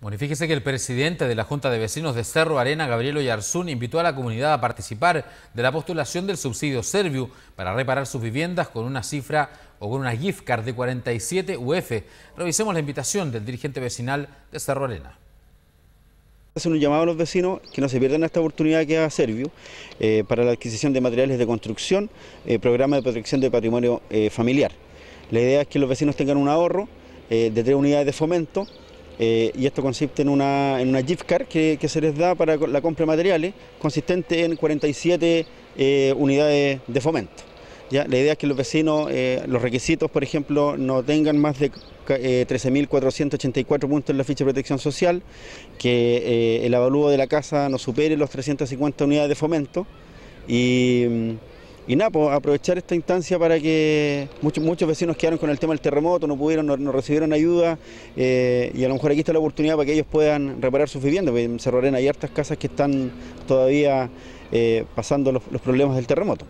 Bueno, fíjese que el presidente de la Junta de Vecinos de Cerro Arena, Gabriel Oyarzún, invitó a la comunidad a participar de la postulación del subsidio Serviu para reparar sus viviendas con una cifra o con una gift card de 47 UF. Revisemos la invitación del dirigente vecinal de Cerro Arena. Hacen un llamado a los vecinos que no se pierdan esta oportunidad que da Serviu eh, para la adquisición de materiales de construcción, eh, programa de protección de patrimonio eh, familiar. La idea es que los vecinos tengan un ahorro eh, de tres unidades de fomento eh, y esto consiste en una, en una card que, se les da para la compra de materiales, consistente en 47 eh, unidades de fomento. ¿ya? La idea es que los vecinos, eh, los requisitos, por ejemplo, no tengan más de 13.484 puntos en la ficha de protección social, que el avalúo de la casa no supere los 350 unidades de fomento y mm, y nada, pues, aprovechar esta instancia para que muchos, muchos vecinos quedaron con el tema del terremoto, no pudieron, no, recibieron ayuda eh, y a lo mejor aquí está la oportunidad para que ellos puedan reparar sus viviendas, porque en Cerro hay hartas casas que están todavía eh, pasando los problemas del terremoto.